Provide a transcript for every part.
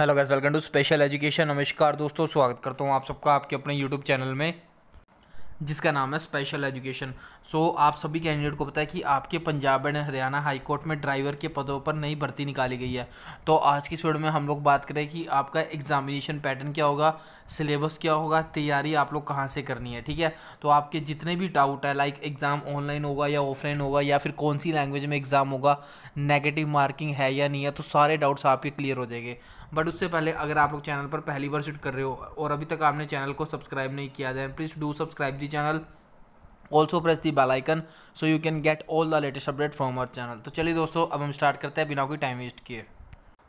hello guys welcome to special education नमस्कार दोस्तों स्वागत करता हूँ आप सबका आपके अपने यूट्यूब चैनल में जिसका नाम है स्पेशल एजुकेशन सो आप सभी कैंडिडेट को पता है कि आपके Punjab and Haryana high court में ड्राइवर के पदों पर नई भर्ती निकाली गई है तो आज की इस वीडियो में हम लोग बात करें कि आपका एग्जामिनेशन पैटर्न क्या होगा सिलेबस क्या होगा तैयारी आप लोग कहाँ से करनी है ठीक है तो आपके जितने भी डाउट है लाइक एग्ज़ाम ऑनलाइन होगा या ऑफलाइन होगा या फिर कौन सी लैंग्वेज में एग्ज़ाम होगा नेगेटिव मार्किंग है या नहीं है तो सारे डाउट्स आपके क्लियर हो जाएंगे बट उससे पहले अगर आप लोग चैनल पर पहली बार शूट कर रहे हो और अभी तक आपने चैनल को सब्सक्राइब नहीं किया then please do subscribe the channel also press the bell icon so you can get all the latest update from our channel तो चलिए दोस्तों अब हम स्टार्ट करते हैं बिना कोई टाइम वेस्ट किए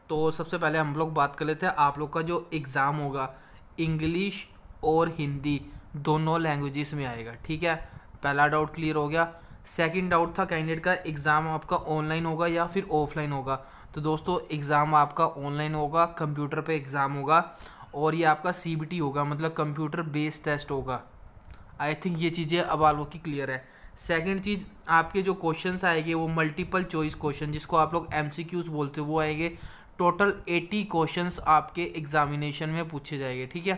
तो सबसे पहले हम लोग बात कर लेते हैं आप लोग का जो एग्ज़ाम होगा इंग्लिश और हिंदी दोनों लैंग्वेजेस में आएगा ठीक है पहला डाउट क्लियर हो गया सेकंड डाउट था कैंडिडेट का एग्ज़ाम आपका ऑनलाइन होगा या फिर ऑफलाइन होगा तो दोस्तों एग्ज़ाम आपका ऑनलाइन होगा कंप्यूटर पे एग्ज़ाम होगा और ये आपका सी होगा मतलब कंप्यूटर बेस्ड टेस्ट होगा आई थिंक ये चीज़ें अब आलो की क्लियर है सेकंड चीज़ आपके जो क्वेश्चंस आएंगे वो मल्टीपल चॉइस क्वेश्चन जिसको आप लोग एम बोलते वो आएंगे टोटल एटी क्वेश्चन आपके एग्जामिनेशन में पूछे जाएंगे ठीक है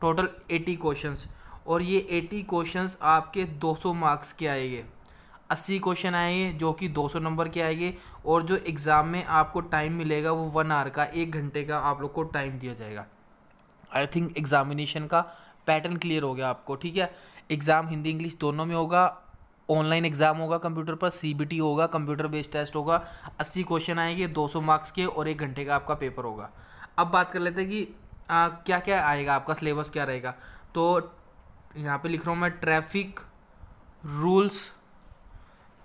टोटल एटी क्वेश्चन और ये एटी क्वेश्चन आपके सौ मार्क्स के आएंगे अस्सी क्वेश्चन आएंगे जो कि दो सौ नंबर के आएंगे और जो एग्ज़ाम में आपको टाइम मिलेगा वो वन आवर का एक घंटे का आप लोग को टाइम दिया जाएगा आई थिंक एग्ज़ामिनेशन का पैटर्न क्लियर हो गया आपको ठीक है एग्ज़ाम हिंदी इंग्लिश दोनों में होगा ऑनलाइन एग्ज़ाम होगा कंप्यूटर पर सीबीटी होगा कंप्यूटर बेस्ड टेस्ट होगा अस्सी क्वेश्चन आएंगे दो सौ मार्क्स के और एक घंटे का आपका पेपर होगा अब बात कर लेते हैं कि आ, क्या क्या आएगा आपका सिलेबस क्या रहेगा तो यहाँ पे लिख रहा हूँ मैं ट्रैफिक रूल्स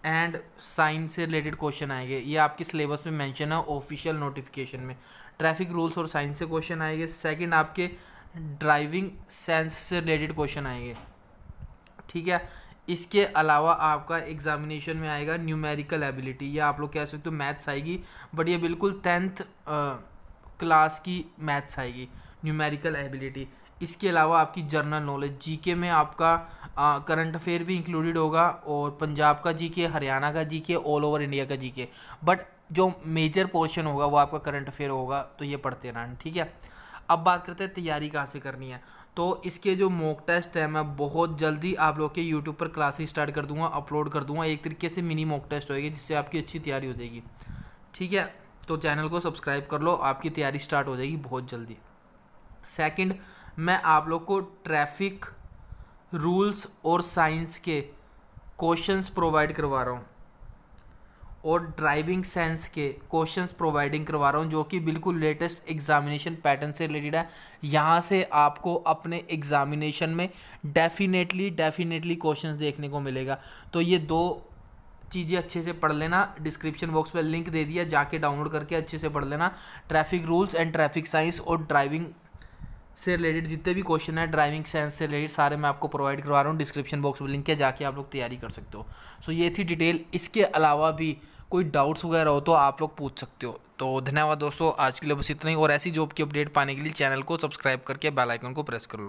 एंड साइंस से रिलेटेड क्वेश्चन आएंगे ये आपके सिलेबस में मेंशन है ऑफिशियल नोटिफिकेशन में ट्रैफिक रूल्स और साइंस से क्वेश्चन आएंगे सेकंड आपके ड्राइविंग सेंस से रिलेटेड क्वेश्चन आएंगे ठीक है इसके अलावा आपका एग्जामिनेशन में आएगा न्यूमेरिकल एबिलिटी या आप लोग कह सकते हो मैथ्स आएगी बट ये बिल्कुल टेंथ क्लास की मैथ्स आएगी न्यूमेरिकल एबिलिटी इसके अलावा आपकी जनरल नॉलेज जीके में आपका करंट अफेयर भी इंक्लूडेड होगा और पंजाब का जीके हरियाणा का जीके ऑल ओवर इंडिया का जीके बट जो मेजर पोर्शन होगा वो आपका करंट अफेयर होगा तो ये पढ़ते रहना ठीक है अब बात करते हैं तैयारी कहाँ से करनी है तो इसके जो मॉक टेस्ट है मैं बहुत जल्दी आप लोग के यूट्यूब पर क्लासेस स्टार्ट कर दूंगा अपलोड कर दूंगा एक तरीके से मिनी मॉक टेस्ट होएगी जिससे आपकी अच्छी तैयारी हो जाएगी ठीक है तो चैनल को सब्सक्राइब कर लो आपकी तैयारी स्टार्ट हो जाएगी बहुत जल्दी सेकंड मैं आप लोग को ट्रैफिक रूल्स और साइंस के क्वेश्चंस प्रोवाइड करवा रहा हूँ और ड्राइविंग सेंस के क्वेश्चंस प्रोवाइडिंग करवा रहा हूँ जो कि बिल्कुल लेटेस्ट एग्जामिनेशन पैटर्न से रिलेटेड है यहाँ से आपको अपने एग्जामिनेशन में डेफिनेटली डेफिनेटली क्वेश्चंस देखने को मिलेगा तो ये दो चीज़ें अच्छे से पढ़ लेना डिस्क्रिप्शन बॉक्स में लिंक दे दिया जाके डाउनलोड करके अच्छे से पढ़ लेना traffic rules and traffic science और ड्राइविंग से रिलेटेड जितने भी क्वेश्चन है ड्राइविंग साइंस से रिलेटेड सारे मैं आपको प्रोवाइड करवा रहा हूँ डिस्क्रिप्शन बॉक्स में लिंक है जाके आप लोग तैयारी कर सकते हो सो so, ये थी डिटेल इसके अलावा भी कोई डाउट्स वगैरह हो तो आप लोग पूछ सकते हो तो धन्यवाद दोस्तों आज के लिए बस इतना ही और ऐसी जॉब की अपडेट पाने के लिए चैनल को सब्सक्राइब करके बेल आइकन को प्रेस कर लो